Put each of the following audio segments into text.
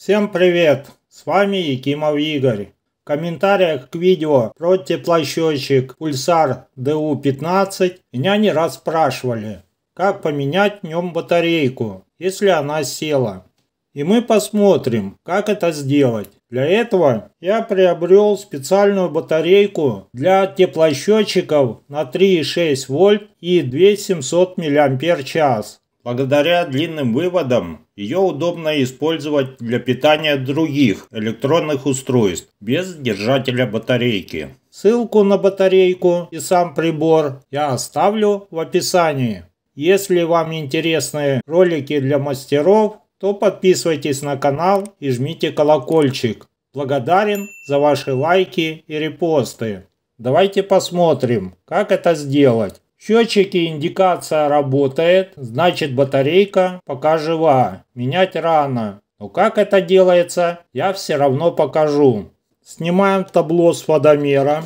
Всем привет! С вами Якимов Игорь. В комментариях к видео про теплощечек Pulsar DU15 меня не раз спрашивали, как поменять в нем батарейку, если она села. И мы посмотрим, как это сделать. Для этого я приобрел специальную батарейку для теплосчетчиков на 3,6 вольт и 2700 мАч. Благодаря длинным выводам ее удобно использовать для питания других электронных устройств без держателя батарейки. Ссылку на батарейку и сам прибор я оставлю в описании. Если вам интересны ролики для мастеров, то подписывайтесь на канал и жмите колокольчик. Благодарен за ваши лайки и репосты. Давайте посмотрим, как это сделать. Счетчики, индикация работает, значит батарейка пока жива. Менять рано. Но как это делается, я все равно покажу. Снимаем табло с водомера.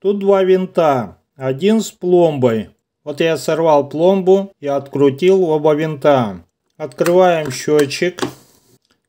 Тут два винта. Один с пломбой. Вот я сорвал пломбу и открутил оба винта. Открываем счетчик.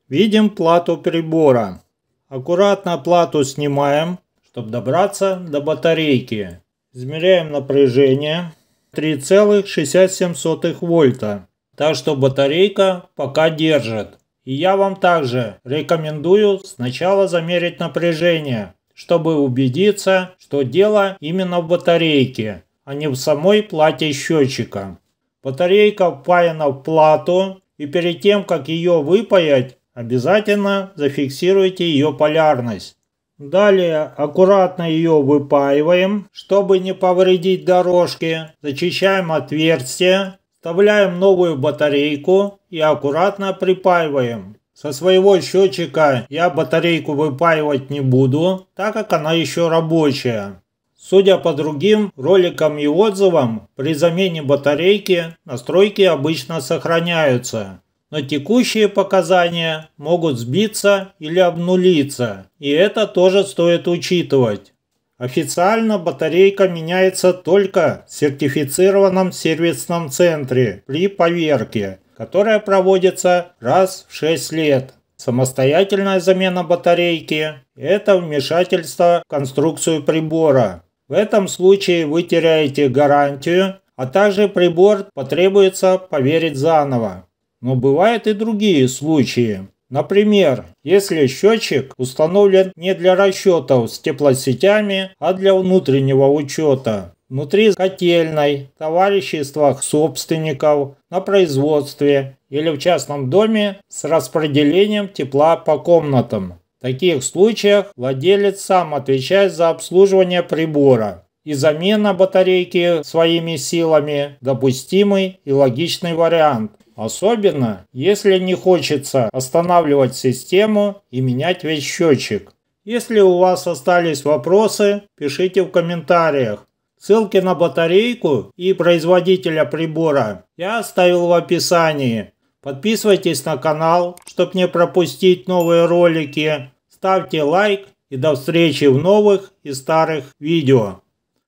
Видим плату прибора. Аккуратно плату снимаем, чтобы добраться до батарейки. Измеряем напряжение 3,67 вольта. Так что батарейка пока держит. И я вам также рекомендую сначала замерить напряжение, чтобы убедиться, что дело именно в батарейке, а не в самой плате счетчика. Батарейка впаяна в плату, и перед тем, как ее выпаять, обязательно зафиксируйте ее полярность. Далее аккуратно ее выпаиваем, чтобы не повредить дорожки. Зачищаем отверстие, вставляем новую батарейку и аккуратно припаиваем. Со своего счетчика я батарейку выпаивать не буду, так как она еще рабочая. Судя по другим роликам и отзывам, при замене батарейки настройки обычно сохраняются но текущие показания могут сбиться или обнулиться, и это тоже стоит учитывать. Официально батарейка меняется только в сертифицированном сервисном центре при поверке, которая проводится раз в 6 лет. Самостоятельная замена батарейки – это вмешательство в конструкцию прибора. В этом случае вы теряете гарантию, а также прибор потребуется поверить заново. Но бывают и другие случаи. Например, если счетчик установлен не для расчетов с теплосетями, а для внутреннего учета, внутри котельной, товариществах собственников, на производстве или в частном доме с распределением тепла по комнатам. В таких случаях владелец сам отвечает за обслуживание прибора и замена батарейки своими силами – допустимый и логичный вариант. Особенно, если не хочется останавливать систему и менять весь счетчик. Если у вас остались вопросы, пишите в комментариях. Ссылки на батарейку и производителя прибора я оставил в описании. Подписывайтесь на канал, чтобы не пропустить новые ролики. Ставьте лайк и до встречи в новых и старых видео.